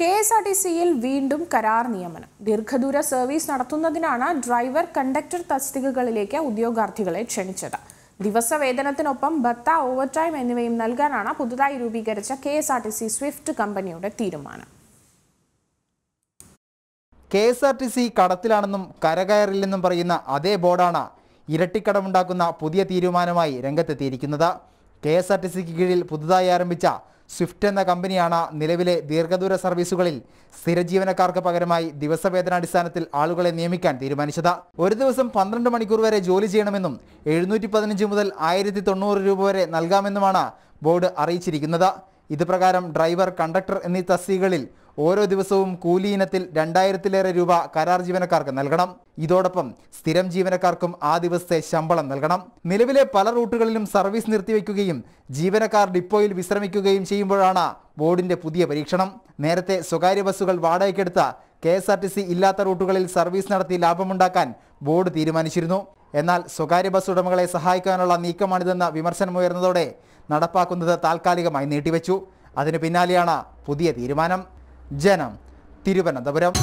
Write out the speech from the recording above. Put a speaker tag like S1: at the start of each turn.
S1: K S R T സിയിൽ വീണ്ടും കരാർ നിയമനം ദീർഘദൂര സർവീസ് നടത്തുന്നതിനാണ് ഡ്രൈവർ കണ്ടക്ടർ തസ്തികകളിലേക്ക് ഉദ്യോഗാർത്ഥികളെ ക്ഷണിച്ചത് ദിവസവേതനത്തിനൊപ്പം ഭത്ത ഓവർടൈം എന്നിവയും നൽകാനാണ് പുതുതായി രൂപീകരിച്ച K S R T C swift കമ്പനിയുടെ തീരുമാനം
S2: K S R T C കടത്തിലാണെന്നും കരകയറില്ലെന്നും പറയുന്ന അതേ ബോർഡാണ് ഇരട്ടിക്കടമുണ്ടാക്കുന്ന പുതിയ തീരുമാനമായി രംഗത്തെത്തിയിരിക്കുന്നത് കെ എസ് ആർ ടി സിക്ക് കീഴിൽ പുതുതായി ആരംഭിച്ച സ്വിഫ്റ്റ് എന്ന കമ്പനിയാണ് നിലവിലെ ദീർഘദൂര സർവീസുകളിൽ സ്ഥിര ജീവനക്കാർക്ക് പകരമായി ദിവസവേതനാടിസ്ഥാനത്തിൽ ആളുകളെ നിയമിക്കാൻ തീരുമാനിച്ചത് ഒരു ദിവസം പന്ത്രണ്ട് മണിക്കൂർ വരെ ജോലി ചെയ്യണമെന്നും എഴുന്നൂറ്റി പതിനഞ്ച് മുതൽ ആയിരത്തി തൊണ്ണൂറ് രൂപ വരെ നൽകാമെന്നുമാണ് ബോർഡ് അറിയിച്ചിരിക്കുന്നത് ഇതുപ്രകാരം ഡ്രൈവർ കണ്ടക്ടർ എന്നീ തസ്തികകളിൽ ഓരോ ദിവസവും കൂലി ഇനത്തിൽ രണ്ടായിരത്തിലേറെ രൂപ കരാർ ജീവനക്കാർക്ക് നൽകണം ഇതോടൊപ്പം സ്ഥിരം ജീവനക്കാർക്കും ആ ദിവസത്തെ ശമ്പളം നൽകണം നിലവിലെ പല റൂട്ടുകളിലും സർവീസ് നിർത്തിവെക്കുകയും ജീവനക്കാർ ഡിപ്പോയിൽ വിശ്രമിക്കുകയും ചെയ്യുമ്പോഴാണ് ബോർഡിന്റെ പുതിയ പരീക്ഷണം നേരത്തെ സ്വകാര്യ ബസ്സുകൾ വാടകയ്ക്കെടുത്ത K S R T C ഇല്ലാത്ത റൂട്ടുകളിൽ സർവീസ് നടത്തി ലാഭമുണ്ടാക്കാൻ ബോർഡ് തീരുമാനിച്ചിരുന്നു എന്നാൽ സ്വകാര്യ ബസ് ഉടമകളെ സഹായിക്കാനുള്ള നീക്കമാണിതെന്ന വിമർശനമുയർന്നതോടെ നടപ്പാക്കുന്നത് താൽക്കാലികമായി നീട്ടിവെച്ചു അതിനു പിന്നാലെയാണ് പുതിയ തീരുമാനം ജനം തിരുവനന്തപുരം